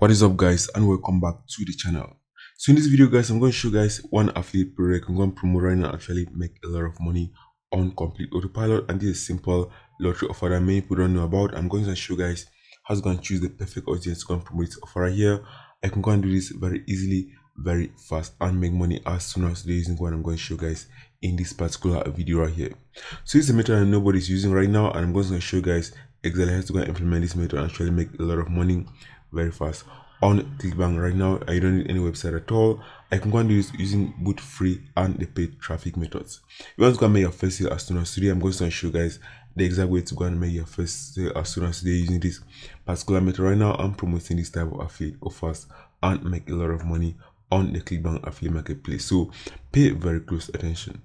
what is up guys and welcome back to the channel so in this video guys i'm going to show you guys one affiliate program. i'm going to promote right now actually make a lot of money on complete autopilot and this is simple lottery offer that many people don't know about i'm going to show you guys how to go and choose the perfect audience to go and promote this offer right here i can go and do this very easily very fast and make money as soon as they're using what i'm going to show you guys in this particular video right here so this is a method that nobody's using right now and i'm going to show you guys Excel has to go and implement this method and actually make a lot of money very fast on clickbank right now i don't need any website at all i can go and use using both free and the paid traffic methods if you want to go and make your first sale as soon as today i'm going to show you guys the exact way to go and make your first sale as soon as today using this particular method right now i'm promoting this type of affiliate offers and make a lot of money on the clickbank affiliate marketplace so pay very close attention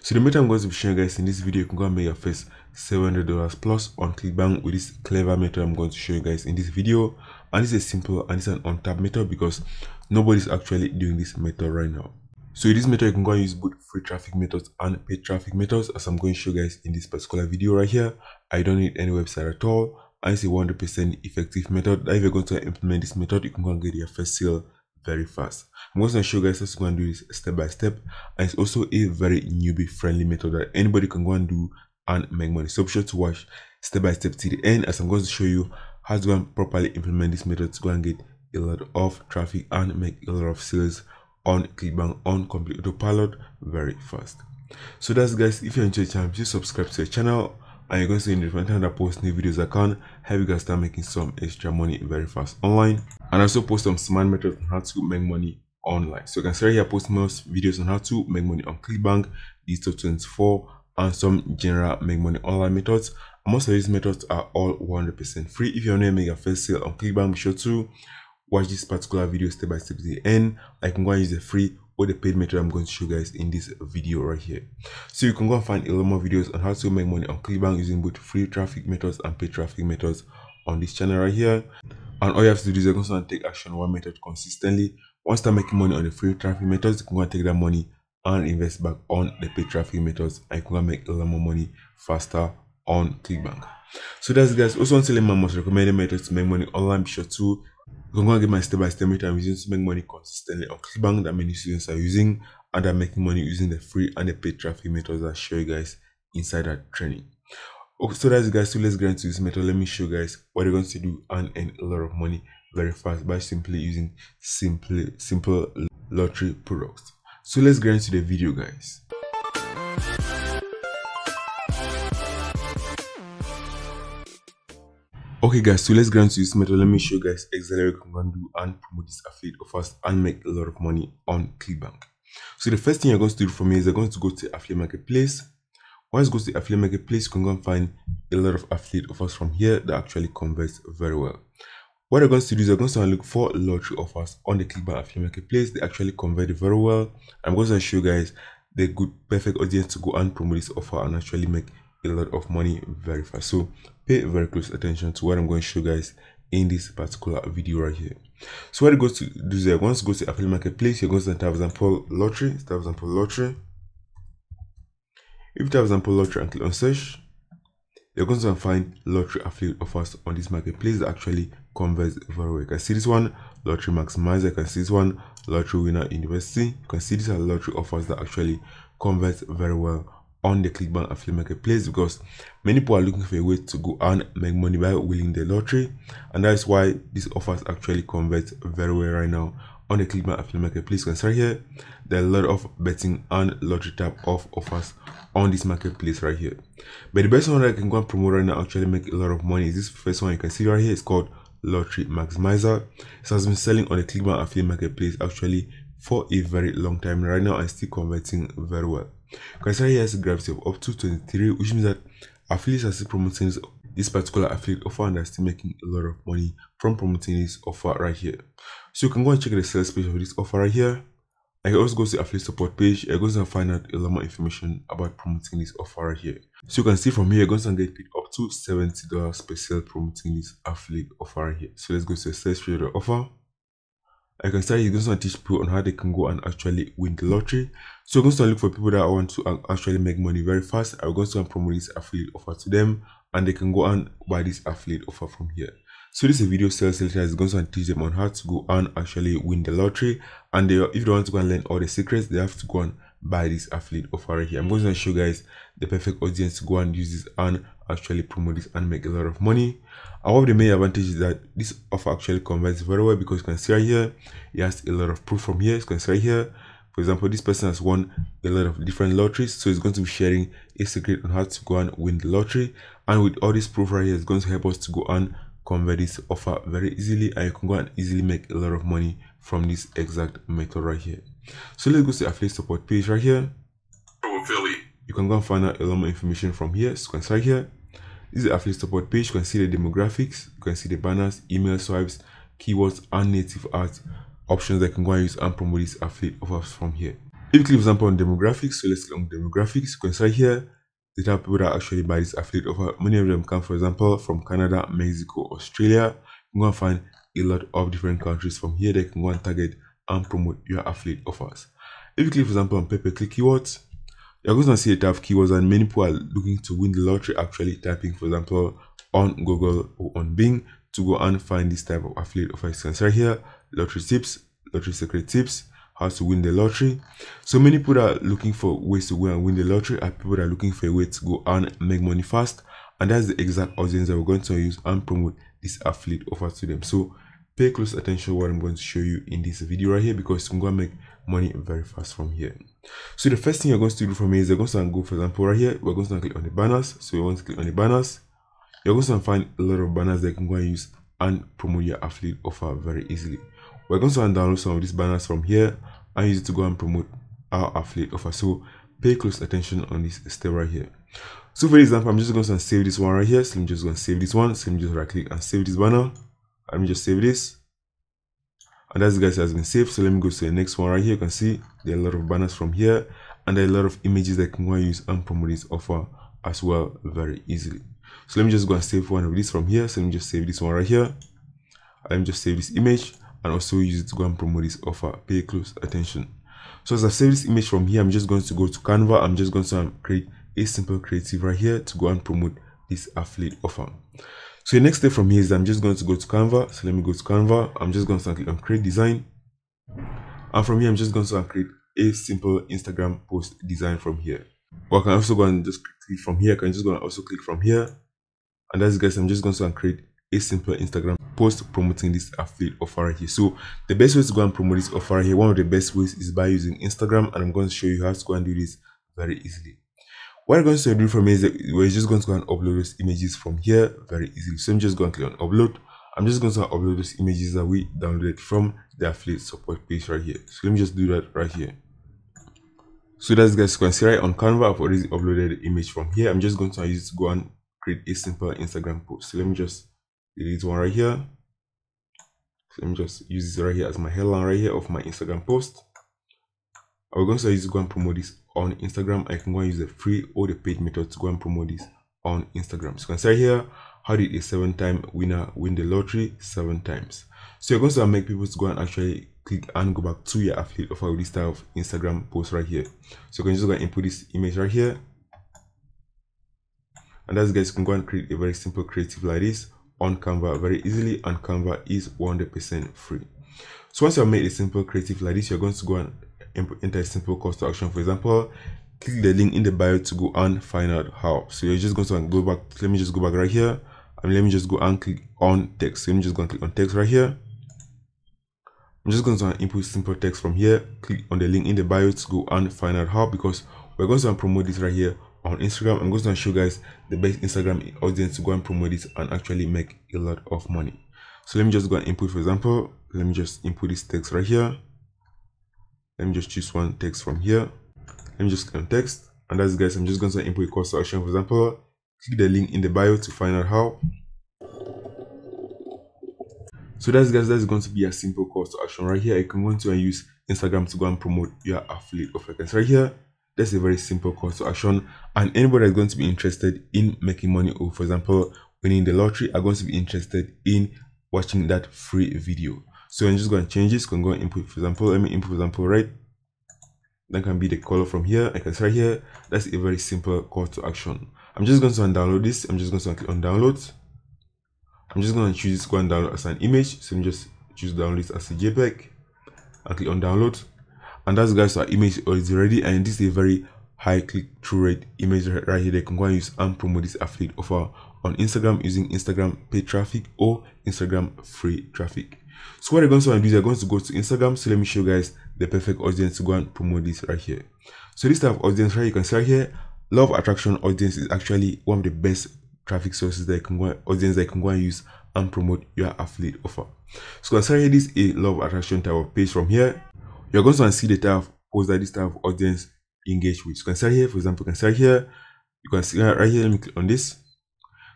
so the method i'm going to be showing you guys in this video you can go and make your first $700 plus on clickbank with this clever method i'm going to show you guys in this video and it's a simple and it's an untapped method because nobody's actually doing this method right now so with this method you can go and use both free traffic methods and paid traffic methods as i'm going to show you guys in this particular video right here i don't need any website at all and it's a 100 percent effective method if you're going to implement this method you can go and get your first sale very fast. I'm going to show you guys how to go and do this step by step. And it's also a very newbie friendly method that anybody can go and do and make money. So be sure to watch step by step to the end as I'm going to show you how to go and properly implement this method to go and get a lot of traffic and make a lot of sales on clickbank on complete autopilot very fast so that's guys if you enjoyed time please subscribe to the channel and you're going to see in the front time I post new videos i can help you guys start making some extra money very fast online and also post some smart methods on how to make money online so you can see here post most videos on how to make money on clickbank digital 24 and some general make money online methods. Most of these methods are all 100% free. If you're not make your first sale on ClickBank, be sure to watch this particular video step by step to the end. I can go and use the free or the paid method I'm going to show you guys in this video right here. So you can go and find a lot more videos on how to make money on ClickBank using both free traffic methods and paid traffic methods on this channel right here. And all you have to do is go and take action one method consistently. Once you start making money on the free traffic methods, you can go and take that money and invest back on the paid traffic methods I could make a lot more money faster on clickbank so that's it guys also on selling my most recommended methods to make money online be sure to go and get my step-by-step method I'm using to make money consistently on clickbank that many students are using and are making money using the free and the paid traffic methods i show you guys inside that training okay so that's it guys so let's get into this method let me show you guys what you're going to do and earn a lot of money very fast by simply using simply simple lottery products so let's get into the video guys. Okay guys, so let's get into this method. Let me show you guys exactly what you can do and promote this affiliate us, and make a lot of money on ClickBank. So the first thing you're going to do for me is you're going to go to affiliate marketplace. Once you go to affiliate marketplace, you can go and find a lot of affiliate offers from here that actually converts very well. What i are going to do is i are going to look for lottery offers on the ClickBank affiliate marketplace. They actually convert very well. I'm going to show you guys the good perfect audience to go and promote this offer and actually make a lot of money very fast. So pay very close attention to what I'm going to show you guys in this particular video right here. So what I'm going to do is you am going to go to affiliate marketplace, you're going to type example lottery, type example lottery. If you type example lottery and click on search, you're going to find lottery affiliate offers on this marketplace that actually converts well. You can see this one, Lottery Maximizer. You can see this one, Lottery Winner University. You can see these are lottery offers that actually converts very well on the clickbank affiliate marketplace because many people are looking for a way to go and make money by winning the lottery and that's why these offers actually convert very well right now on the clickbank affiliate marketplace you can start here there are a lot of betting and lottery type of offers on this marketplace right here but the best one that i can go and promote right now actually make a lot of money is this first one you can see right here it's called Lottery Maximizer. It has been selling on the Clickbank affiliate marketplace actually for a very long time right now and still converting very well. Considering has a gravity of up to 23, which means that affiliates are still promoting this, this particular affiliate offer and are still making a lot of money from promoting this offer right here. So you can go and check the sales page of this offer right here. I can also go to the affiliate support page. I go and to find out a lot more information about promoting this offer right here. So you can see from here, you're going to get paid up to $70 per sale promoting this affiliate offer right here. So let's go to the search for the offer. I can start you're going to teach people on how they can go and actually win the lottery. So you're going to look for people that want to actually make money very fast. I'm going to promote this affiliate offer to them and they can go and buy this affiliate offer from here. So this is a video sales later is going to teach them on how to go and actually win the lottery. And they, if they want to go and learn all the secrets, they have to go and buy this affiliate offer right here. I'm going to show you guys the perfect audience to go and use this and actually promote this and make a lot of money. one of the main advantages is that this offer actually converts very well because you can see right here, it has a lot of proof from here. You can see right here, for example, this person has won a lot of different lotteries, so it's going to be sharing a secret on how to go and win the lottery. And with all this proof right here, it's going to help us to go and convert offer very easily and you can go and easily make a lot of money from this exact method right here so let's go to affiliate support page right here you can go and find out a lot more information from here so you can start here this is the affiliate support page you can see the demographics you can see the banners email swipes keywords and native ads options that you can go and use and promote these affiliate offers from here if you click for example on demographics so let's click on demographics you can start here the type of people that actually buy this affiliate offer. Many of them come, for example, from Canada, Mexico, Australia. You can go and find a lot of different countries. From here, they can go and target and promote your affiliate offers. If you click, for example, on pay-per-click keywords, you're going to see a type of keywords, and many people are looking to win the lottery actually typing, for example, on Google or on Bing to go and find this type of affiliate offers. You can start here, lottery tips, lottery secret tips, how to win the lottery. So many people are looking for ways to go and win the lottery Are people are looking for a way to go and make money fast. And that's the exact audience that we're going to use and promote this affiliate offer to them. So pay close attention what I'm going to show you in this video right here because you can make money very fast from here. So the first thing you're going to do from here is you're going to go for example right here, we're going to click on the banners. So you want to click on the banners. You're going to find a lot of banners that you can go and use and promote your affiliate offer very easily we're going to go and download some of these banners from here and use it to go and promote our affiliate offer so pay close attention on this step right here so for example i'm just going to save this one right here so i'm just going to save this one so i'm just right click and save this banner let me just save this and as guys has been saved so let me go to the next one right here you can see there are a lot of banners from here and there are a lot of images that can go use and promote this offer as well very easily so let me just go and save one of these from here so let me just save this one right here let me just save this image and also use it to go and promote this offer. Pay close attention. So as i save this image from here, I'm just going to go to Canva. I'm just going to create a simple creative right here to go and promote this affiliate offer. So the next step from here is I'm just going to go to Canva. So let me go to Canva. I'm just going to click on create design. And from here, I'm just going to create a simple Instagram post design from here. Or I can also go and just click from here. I can just go and also click from here. And that's guys, I'm just going to create a simple Instagram post promoting this affiliate offer right here. So the best way to go and promote this offer here, one of the best ways is by using Instagram and I'm going to show you how to go and do this very easily. What I'm going to do from here is that we're just going to go and upload those images from here very easily. So I'm just going to click on upload. I'm just going to upload those images that we downloaded from the affiliate support page right here. So let me just do that right here. So that's guys, you can see right on Canva, I've already uploaded the image from here. I'm just going to use go and create a simple Instagram post. So let me just delete one right here so let me just use this right here as my headline right here of my instagram post i'm going to just go and promote this on instagram i can go and use the free or the paid method to go and promote this on instagram so you can say here how did a seven time winner win the lottery seven times so you're going to make people to go and actually click and go back to your affiliate offer with this type of instagram post right here so you can just go and input this image right here and that's guys you can go and create a very simple creative like this on Canva very easily and Canva is 100% free. So once you have made a simple creative like this, you're going to go and enter a simple call to action. For example, click the link in the bio to go and find out how. So you're just going to go back. Let me just go back right here. And let me just go and click on text. So let me just go and click on text right here. I'm just going to input simple text from here. Click on the link in the bio to go and find out how because we're going to promote this right here on Instagram. I'm gonna show you guys the best Instagram audience to go and promote it and actually make a lot of money. So let me just go and input, for example, let me just input this text right here. Let me just choose one text from here. Let me just click text. And that's guys, I'm just going to input a call to action, for example. Click the link in the bio to find out how. So that's guys, that's going to be a simple call to action right here. You can go into and use Instagram to go and promote your affiliate offer. Right here, that's a very simple call to action and anybody that's going to be interested in making money or for example winning the lottery are going to be interested in watching that free video so i'm just going to change this can go and input for example let me input for example right that can be the color from here i can start here that's a very simple call to action i'm just going to download this i'm just going to click on download i'm just going to choose this go and download as an image so i'm just choose download this as a jpeg and click on download and that's guys our image is ready and this is a very high click through rate image right here that can go and use and promote this affiliate offer on instagram using instagram paid traffic or instagram free traffic so what you're going to do is you're going to go to instagram so let me show you guys the perfect audience to go and promote this right here so this type of audience right you can see right here love attraction audience is actually one of the best traffic sources that can go audience that can go and use and promote your affiliate offer so consider this a love attraction type of page from here you're going to see the type of post that this type of audience engage with. You can see here, for example, you can see here, you can see right here, let me click on this.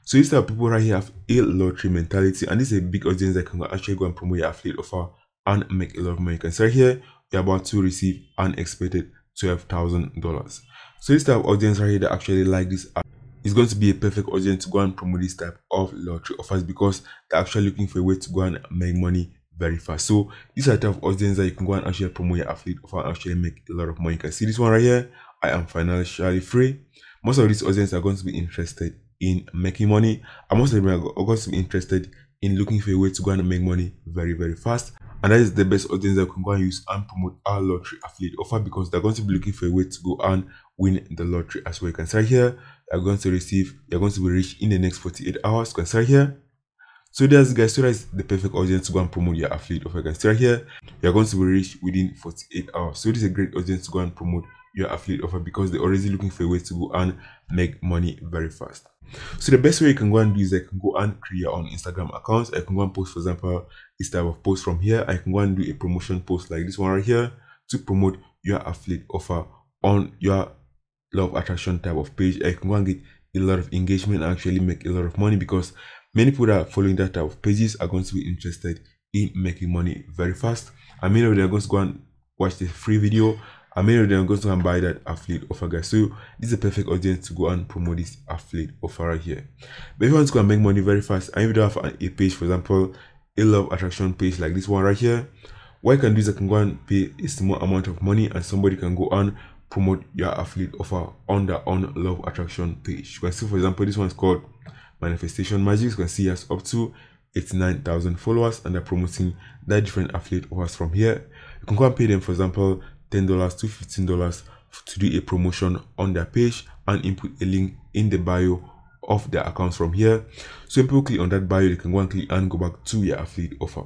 So these type of people right here have a lottery mentality, and this is a big audience that can actually go and promote your affiliate offer and make a lot of money. You can see here, you're about to receive unexpected $12,000. So this type of audience right here that actually like this app is going to be a perfect audience to go and promote this type of lottery offers because they're actually looking for a way to go and make money very fast. So these are the type of audience that you can go and actually promote your affiliate offer and actually make a lot of money. You can see this one right here. I am financially free. Most of these audience are going to be interested in making money. And most of them are going to be interested in looking for a way to go and make money very, very fast. And that is the best audience that you can go and use and promote our lottery affiliate offer because they're going to be looking for a way to go and win the lottery as well. You can right here. they are going to receive, they are going to be rich in the next 48 hours. You can right here so there's guys, Twitter is the perfect audience to go and promote your affiliate offer, guys. Twitter here, you're going to be rich within 48 hours. So this is a great audience to go and promote your affiliate offer because they're already looking for ways to go and make money very fast. So the best way you can go and do is I can go and create your own Instagram accounts. I can go and post, for example, this type of post from here. I can go and do a promotion post like this one right here to promote your affiliate offer on your love attraction type of page. I can go and get a lot of engagement and actually make a lot of money because Many people that are following that type of pages are going to be interested in making money very fast. And many of them are going to go and watch the free video. And many of them are going to go and buy that affiliate offer, guys. So this is a perfect audience to go and promote this affiliate offer right here. But if you want to go and make money very fast, and if you don't have a page, for example, a love attraction page like this one right here, what you can do is you can go and pay a small amount of money and somebody can go and promote your affiliate offer on their own love attraction page. You can see, for example, this one is called manifestation magics can see us up to 89,000 followers and are promoting that different affiliate offers from here. You can go and pay them, for example, $10 to $15 to do a promotion on their page and input a link in the bio of their accounts from here. So people click on that bio, they can go and click and go back to your affiliate offer.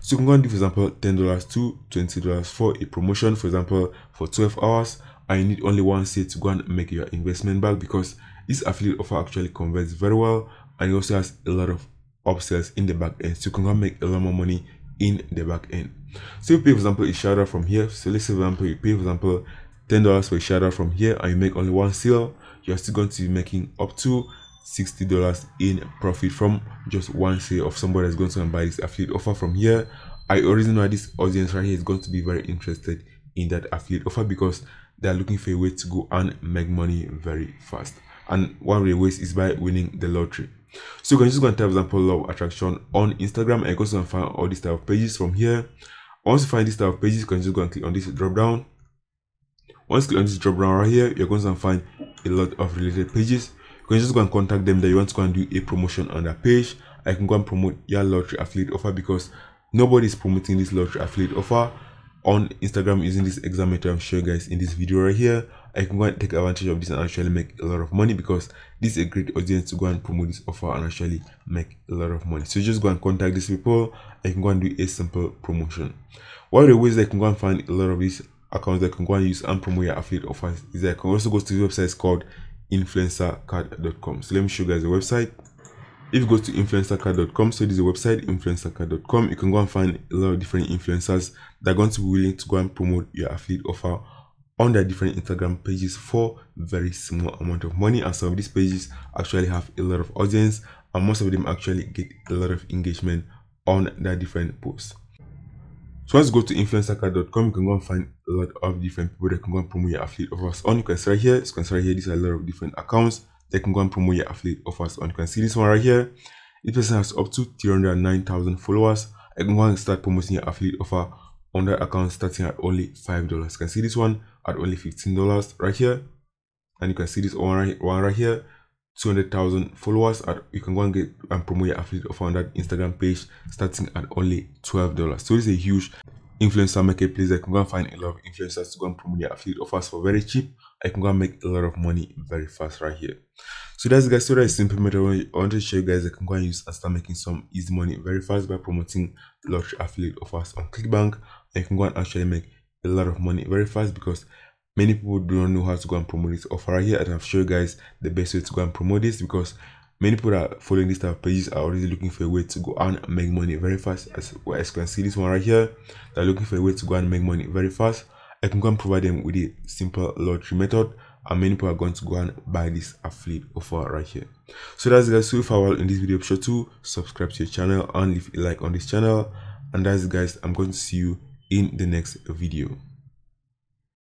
So you can go and do, for example, $10 to $20 for a promotion, for example, for 12 hours. I need only one seat to go and make your investment back because this affiliate offer actually converts very well and it also has a lot of upsells in the back end so you can make a lot more money in the back end so you pay for example a shout out from here so let's say for example you pay for example ten dollars for a shout out from here and you make only one sale you're still going to be making up to sixty dollars in profit from just one sale of somebody that's going to buy this affiliate offer from here i already know this audience right here is going to be very interested in that affiliate offer because they're looking for a way to go and make money very fast and one way ways is by winning the lottery. So you can just go and type example law of attraction on Instagram and you can find all these type of pages from here. Once you find this type of pages, you can just go and click on this drop down. Once you click on this drop down right here, you're going to find a lot of related pages. You can just go and contact them that you want to go and do a promotion on that page. I can go and promote your lottery affiliate offer because nobody is promoting this lottery affiliate offer on Instagram using this example I'm showing guys in this video right here I can go and take advantage of this and actually make a lot of money because this is a great audience to go and promote this offer and actually make a lot of money. So just go and contact these people. I can go and do a simple promotion. One of the ways I can go and find a lot of these accounts that I can go and use and promote your affiliate offers is that I can also go to the website called influencercard.com. So let me show you guys the website. If you go to influencercard.com, so this is a website, influencercard.com, you can go and find a lot of different influencers that are going to be willing to go and promote your affiliate offer on their different Instagram pages for very small amount of money and some of these pages actually have a lot of audience and most of them actually get a lot of engagement on their different posts. So let's go to influencercard.com. You can go and find a lot of different people that can go and promote your affiliate offers on. You can see right here, you can see right here, these are a lot of different accounts that can go and promote your affiliate offers on. You can see this one right here. This person has up to 309,000 followers. I can go and start promoting your affiliate offer on that account starting at only $5. You can see this one at only $15 right here. And you can see this one right, one right here, 200,000 followers. At, you can go and get and promote your affiliate offer on that Instagram page starting at only $12. So it's a huge influencer marketplace. I can go and find a lot of influencers to go and promote their affiliate offers for very cheap. I can go and make a lot of money very fast right here. So that's guys, so that is simple method. I want to show you guys I can go and use and start making some easy money very fast by promoting large affiliate offers on ClickBank. I can go and actually make a lot of money very fast because many people do not know how to go and promote this offer right here and i'll show you guys the best way to go and promote this because many people that are following this type of pages are already looking for a way to go and make money very fast as well as you can see this one right here they're looking for a way to go and make money very fast i can go and provide them with a simple lottery method and many people are going to go and buy this affiliate offer right here so that's guys so far in this video be sure to subscribe to your channel and leave a like on this channel and that's guys i'm going to see you in the next video